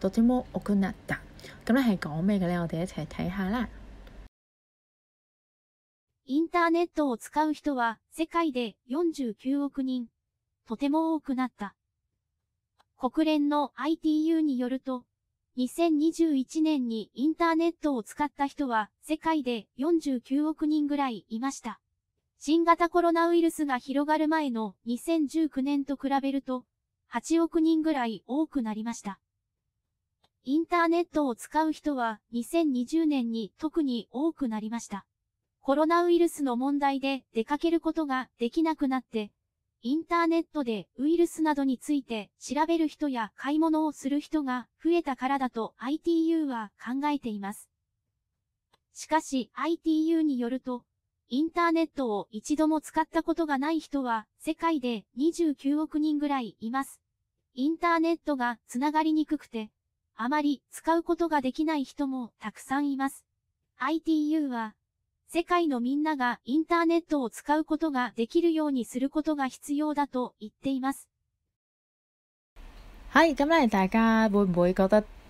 とても多くなった。咁咧係講咩嘅呢？我哋一齊睇下啦。インターネットを使う人は世界で49億人。とても多くなった。国連の ITU によると、2021年にインターネットを使った人は世界で49億人ぐらいいました。新型コロナウイルスが広がる前の2019年と比べると、8億人ぐらい多くなりました。インターネットを使う人は2020年に特に多くなりました。コロナウイルスの問題で出かけることができなくなって、インターネットでウイルスなどについて調べる人や買い物をする人が増えたからだと ITU は考えています。しかし ITU によると、インターネットを一度も使ったことがない人は世界で29億人ぐらいいます。インターネットがつながりにくくて、あまり使うことができない人もたくさんいます。ITU は、世界のみんながインターネットを使うことができるようにすることが必要だと言っています。大家得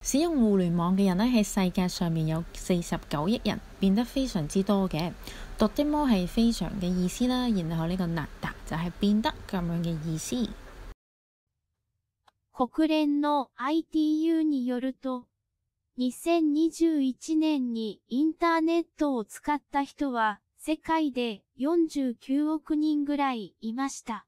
使用互聯網嘅人呢，喺世界上面有四十九億人，變得非常之多嘅。ドテモ係非常嘅意思啦，然後呢個ナダ就係變得咁樣嘅意思。国連の ITU によると、2021年にインターネットを使った人は世界で49億人ぐらいいました。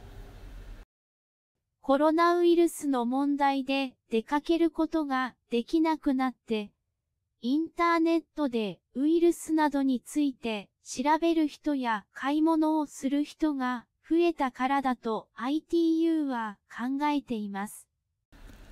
コロナウイルスの問題で出かけることができなくなって、インターネットでウイルスなどについて調べる人や買い物をする人が増えたからだと ITU は考えています。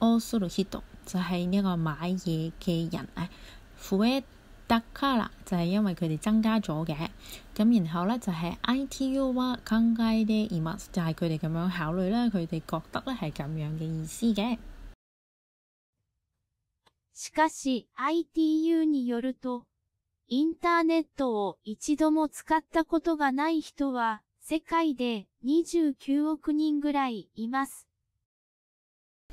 o 就係呢個買嘢嘅人啊就係因為佢哋增加咗嘅，咁然後咧就係 itu 就係佢哋咁樣考慮啦，佢哋覺得咧係咁樣嘅意思嘅。しかし ITU によると、インターネットを一度も使ったことがない人は世界で29億人ぐらいいます。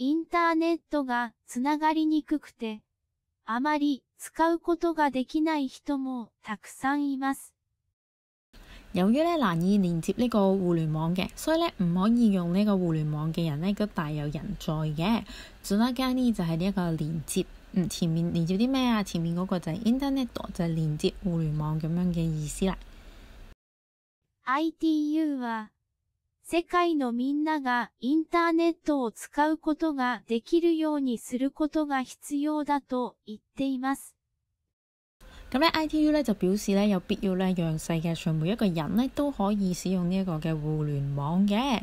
インターネットがつながりにくくて、あまり使うことができない人もたくさんいます。由於咧難以連接呢個互聯網嘅，所以咧唔可以用呢個互聯網嘅人咧都大有人在嘅。最拉加呢就係呢一個連接，嗯，前面連接啲咩啊？前面嗰個就係 internet 就係連接互聯網咁樣嘅意思啦。ITU は世界のみんながインターネットを使うことができるようにすることが必要だと言っています。咁咧，ITU 咧就表示咧有必要咧，讓世界上每一個人咧都可以使用呢一個嘅互聯網嘅。